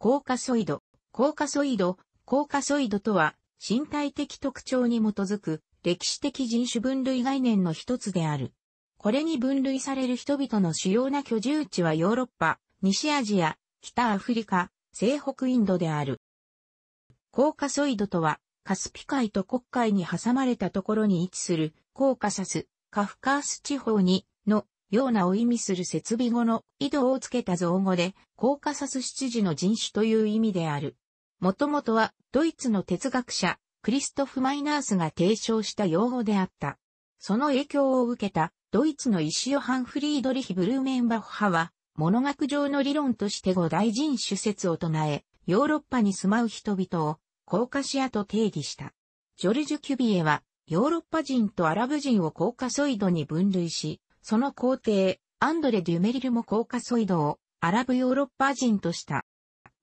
コーカソイド、コーカソイド、コーカソイドとは、身体的特徴に基づく、歴史的人種分類概念の一つである。これに分類される人々の主要な居住地はヨーロッパ、西アジア、北アフリカ、西北インドである。コーカソイドとは、カスピ海と黒海に挟まれたところに位置する、コーカサス、カフカース地方に、のようなを意味する設備語の井戸をつけた造語で、コーカサス七時の人種という意味である。もともとは、ドイツの哲学者、クリストフ・マイナースが提唱した用語であった。その影響を受けた、ドイツのイシヨハン・フリードリヒ・ブルーメンバッハは、物学上の理論として五大人種説を唱え、ヨーロッパに住まう人々を、コーカシアと定義した。ジョルジュ・キュビエは、ヨーロッパ人とアラブ人をコーカソイドに分類し、その皇帝、アンドレ・デュメリルもコーカソイドをアラブヨーロッパ人とした。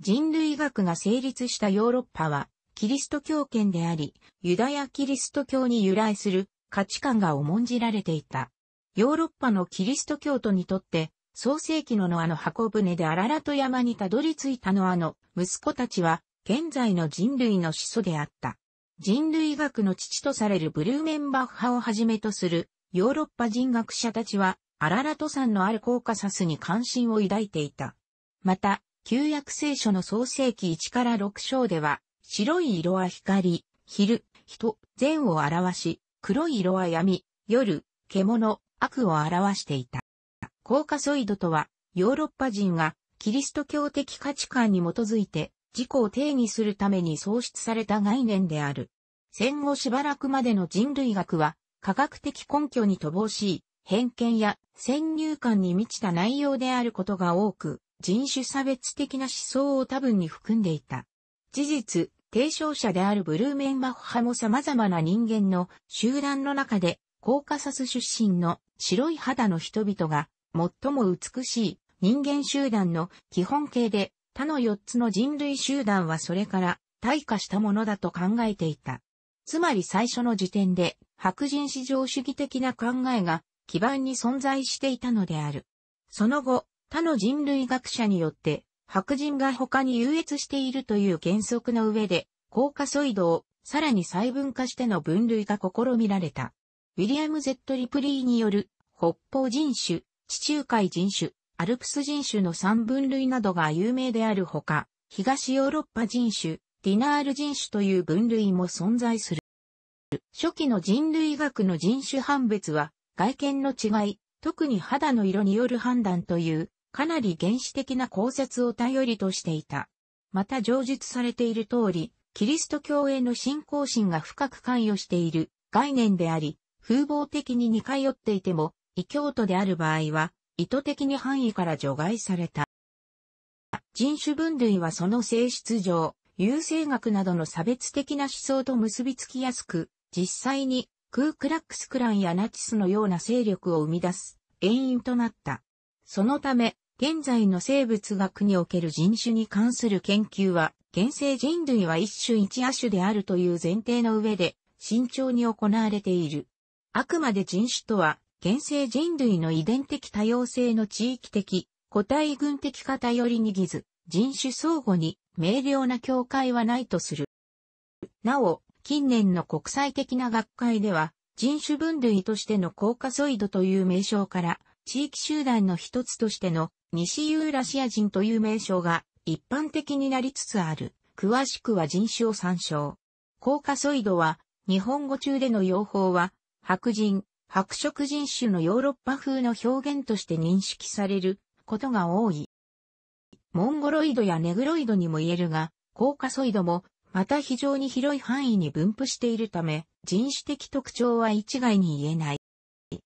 人類学が成立したヨーロッパは、キリスト教圏であり、ユダヤキリスト教に由来する価値観が重んじられていた。ヨーロッパのキリスト教徒にとって、創世紀のノアの箱舟でアララト山にたどり着いたノアの息子たちは、現在の人類の始祖であった。人類学の父とされるブルーメンバッハをはじめとするヨーロッパ人学者たちは、アララト山のあるコーカサスに関心を抱いていた。また、旧約聖書の創世記1から6章では、白い色は光、昼、人、善を表し、黒い色は闇、夜、獣、悪を表していた。コーカソイドとは、ヨーロッパ人がキリスト教的価値観に基づいて自己を定義するために創出された概念である。戦後しばらくまでの人類学は、科学的根拠に乏しい、偏見や先入観に満ちた内容であることが多く、人種差別的な思想を多分に含んでいた。事実、提唱者であるブルーメンバッハも様々な人間の集団の中で、コーカサス出身の白い肌の人々が、最も美しい人間集団の基本形で、他の4つの人類集団はそれから退化したものだと考えていた。つまり最初の時点で白人至上主義的な考えが基盤に存在していたのである。その後、他の人類学者によって、白人が他に優越しているという原則の上で、高カソイドをさらに細分化しての分類が試みられた。ウィリアム・ゼット・リプリーによる北方人種、地中海人種、アルプス人種の3分類などが有名であるほか、東ヨーロッパ人種、ディナール人種という分類も存在する。初期の人類学の人種判別は、外見の違い、特に肌の色による判断という、かなり原始的な考察を頼りとしていた。また上述されている通り、キリスト教への信仰心が深く関与している概念であり、風貌的に似通っていても、異教徒である場合は、意図的に範囲から除外された。人種分類はその性質上、優生学などの差別的な思想と結びつきやすく、実際にクークラックスクランやナチスのような勢力を生み出す遠因となった。そのため、現在の生物学における人種に関する研究は、現世人類は一種一亜種であるという前提の上で、慎重に行われている。あくまで人種とは、現世人類の遺伝的多様性の地域的、個体群的型よりにぎず、人種相互に明瞭な境界はないとする。なお、近年の国際的な学会では、人種分類としてのコーカソイドという名称から、地域集団の一つとしての西ユーラシア人という名称が一般的になりつつある。詳しくは人種を参照。コーカソイドは、日本語中での用法は、白人、白色人種のヨーロッパ風の表現として認識されることが多い。モンゴロイドやネグロイドにも言えるが、コーカソイドもまた非常に広い範囲に分布しているため、人種的特徴は一概に言えない。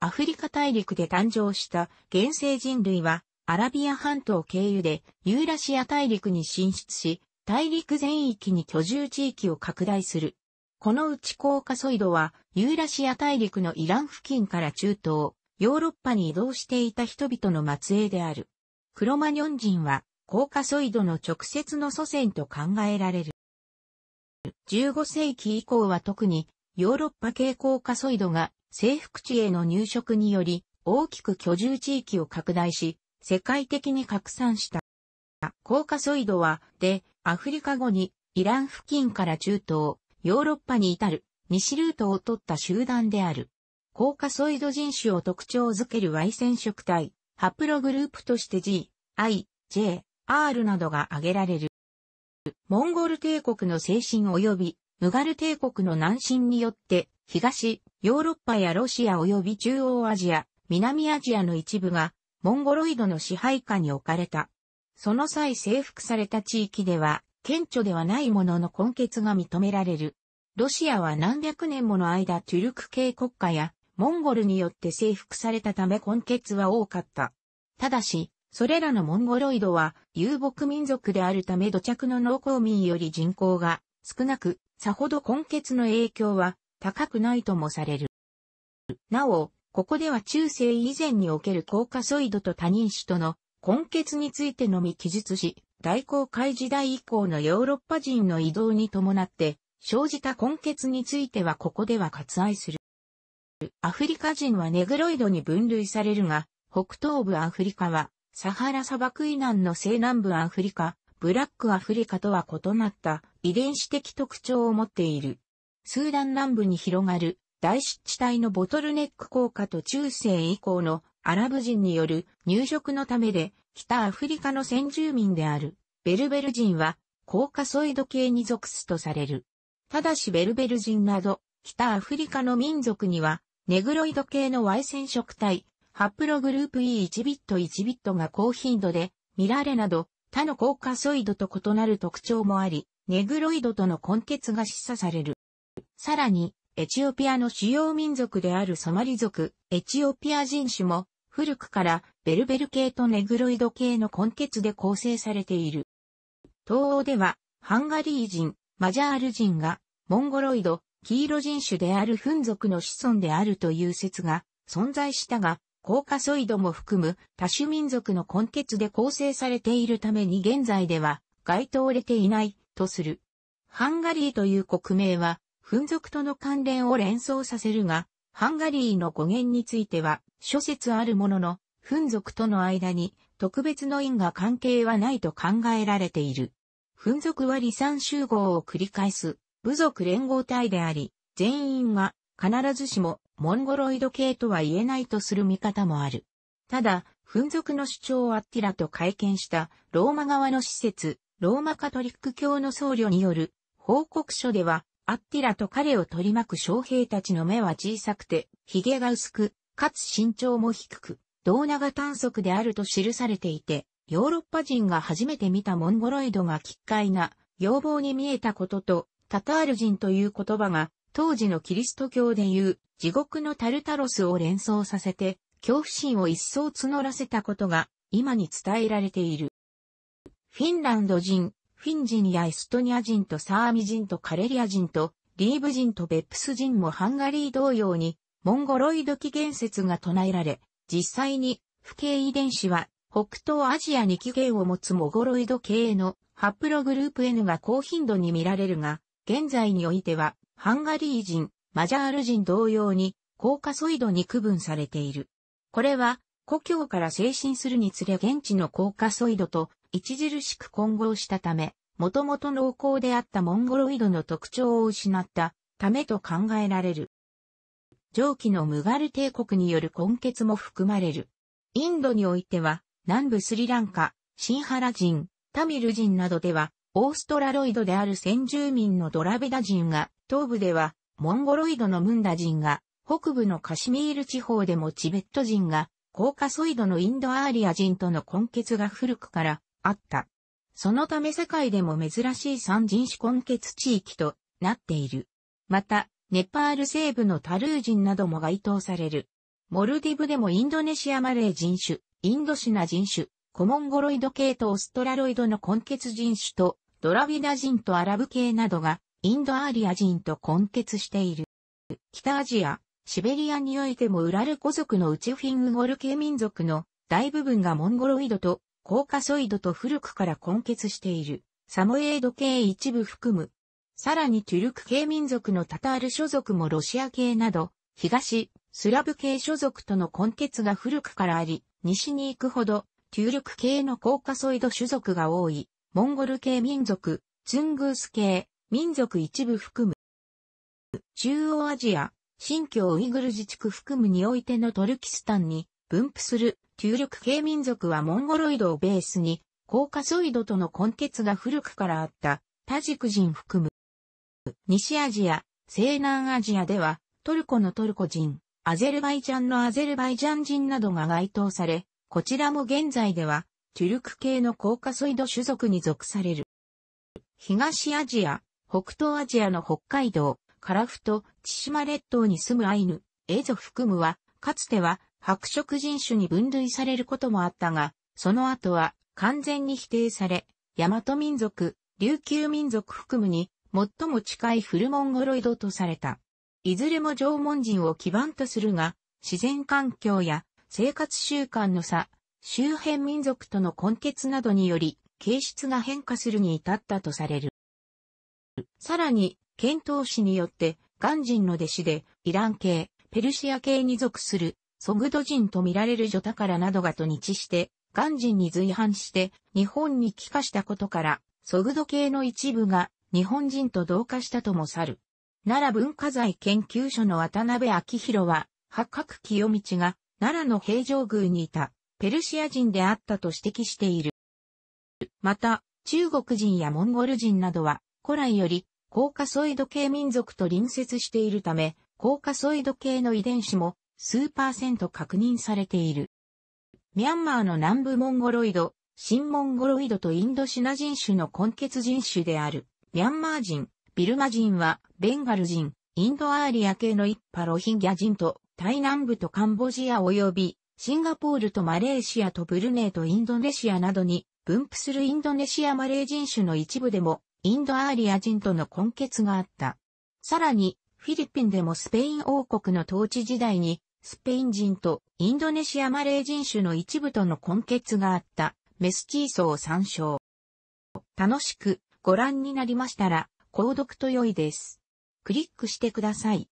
アフリカ大陸で誕生した原生人類は、アラビア半島経由でユーラシア大陸に進出し、大陸全域に居住地域を拡大する。このうちコーカソイドは、ユーラシア大陸のイラン付近から中東、ヨーロッパに移動していた人々の末裔である。クロマニョン人は、コーカソイドの直接の祖先と考えられる。15世紀以降は特にヨーロッパ系コーカソイドが征服地への入植により大きく居住地域を拡大し世界的に拡散した。コーカソイドはでアフリカ後にイラン付近から中東、ヨーロッパに至る西ルートを取った集団である。コーカソイド人種を特徴づける Y 染色体、ハプログループとして G、I、J、R などが挙げられる。モンゴル帝国の精神及びムガル帝国の南進によって、東、ヨーロッパやロシア及び中央アジア、南アジアの一部が、モンゴロイドの支配下に置かれた。その際征服された地域では、顕著ではないものの根血が認められる。ロシアは何百年もの間トゥルク系国家やモンゴルによって征服されたため根血は多かった。ただし、それらのモンゴロイドは遊牧民族であるため土着の農耕民より人口が少なく、さほど根血の影響は高くないともされる。なお、ここでは中世以前におけるコーカソイドと他人種との根血についてのみ記述し、大航海時代以降のヨーロッパ人の移動に伴って生じた根血についてはここでは割愛する。アフリカ人はネグロイドに分類されるが、北東部アフリカはサハラ砂漠以南の西南部アフリカ、ブラックアフリカとは異なった遺伝子的特徴を持っている。スーダン南部に広がる大湿地帯のボトルネック効果と中世以降のアラブ人による入植のためで北アフリカの先住民であるベルベル人は高カソイド系に属すとされる。ただしベルベル人など北アフリカの民族にはネグロイド系の外染色体ハプログループ E1 ビット1ビットが高頻度で、ラーレなど、他の高カソイドと異なる特徴もあり、ネグロイドとの根結が示唆される。さらに、エチオピアの主要民族であるソマリ族、エチオピア人種も、古くからベルベル系とネグロイド系の根結で構成されている。東欧では、ハンガリー人、マジャール人が、モンゴロイド、黄色人種であるフン族の子孫であるという説が存在したが、コーカソイドも含む多種民族の根血で構成されているために現在では該当れていないとする。ハンガリーという国名は、紛族との関連を連想させるが、ハンガリーの語源については諸説あるものの、紛族との間に特別の因果関係はないと考えられている。紛族は離散集合を繰り返す部族連合体であり、全員が必ずしもモンゴロイド系とは言えないとする見方もある。ただ、紛族の主張をアッティラと会見したローマ側の施設、ローマカトリック教の僧侶による報告書では、アッティラと彼を取り巻く将兵たちの目は小さくて、髭が薄く、かつ身長も低く、胴長短足であると記されていて、ヨーロッパ人が初めて見たモンゴロイドが奇怪な要望に見えたことと、タタール人という言葉が当時のキリスト教でいう地獄のタルタロスを連想させて、恐怖心を一層募らせたことが今に伝えられている。フィンランド人、フィン人やエストニア人とサーミ人とカレリア人とリーブ人とベップス人もハンガリー同様にモンゴロイド起源説が唱えられ、実際に不形遺伝子は北東アジアに起源を持つモゴロイド系のハプログループ N が高頻度に見られるが、現在においてはハンガリー人、マジャール人同様に、コーカソイドに区分されている。これは、故郷から精神するにつれ現地のコーカソイドと著しく混合したため、もともと濃厚であったモンゴロイドの特徴を失ったためと考えられる。上記のムガル帝国による根血も含まれる。インドにおいては、南部スリランカ、シンハラ人、タミル人などでは、オーストラロイドである先住民のドラベダ人が東部では、モンゴロイドのムンダ人が、北部のカシミール地方でもチベット人が、コーカソイドのインドアーリア人との根結が古くからあった。そのため世界でも珍しい三人種根結地域となっている。また、ネパール西部のタルー人なども該当される。モルディブでもインドネシアマレー人種、インドシナ人種、コモンゴロイド系とオストラロイドの根結人種と、ドラビダ人とアラブ系などがインドアーリア人と混血している。北アジア、シベリアにおいてもウラル古族のウチフィンウゴル系民族の大部分がモンゴロイドとコーカソイドと古くから混血している。サモエード系一部含む。さらにトゥルク系民族のタタール諸族もロシア系など、東、スラブ系諸族との混血が古くからあり、西に行くほど、トゥルク系のコーカソイド種族が多い、モンゴル系民族、ツングース系、民族一部含む。中央アジア、新疆ウイグル自治区含むにおいてのトルキスタンに分布する旧力系民族はモンゴロイドをベースに、コーカソイドとの根結が古くからあったタジク人含む。西アジア、西南アジアでは、トルコのトルコ人、アゼルバイジャンのアゼルバイジャン人などが該当され、こちらも現在では、チュルク系のコーカソイド種族に属される。東アジア、北東アジアの北海道、カラフト、千島列島に住むアイヌ、エゾ含むは、かつては白色人種に分類されることもあったが、その後は完全に否定され、大和民族、琉球民族含むに最も近いフルモンゴロイドとされた。いずれも縄文人を基盤とするが、自然環境や生活習慣の差、周辺民族との根結などにより、形質が変化するに至ったとされる。さらに、遣唐使によって、鑑人の弟子で、イラン系、ペルシア系に属する、ソグド人と見られる女宝などがと日して、鑑人に随伴して、日本に帰化したことから、ソグド系の一部が、日本人と同化したとも去る。奈良文化財研究所の渡辺明弘は、八角清道が、奈良の平城宮にいた、ペルシア人であったと指摘している。また、中国人やモンゴル人などは、古来より、コーカソイド系民族と隣接しているため、コーカソイド系の遺伝子も数パーセント確認されている。ミャンマーの南部モンゴロイド、新モンゴロイドとインドシナ人種の根血人種である、ミャンマー人、ビルマ人は、ベンガル人、インドアーリア系の一派ロヒンギャ人と、タイ南部とカンボジア及び、シンガポールとマレーシアとブルネイとインドネシアなどに分布するインドネシアマレー人種の一部でもインドアーリア人との根結があった。さらに、フィリピンでもスペイン王国の統治時代に、スペイン人とインドネシアマレー人種の一部との根結があった、メスチーソを参照。楽しくご覧になりましたら、購読と良いです。クリックしてください。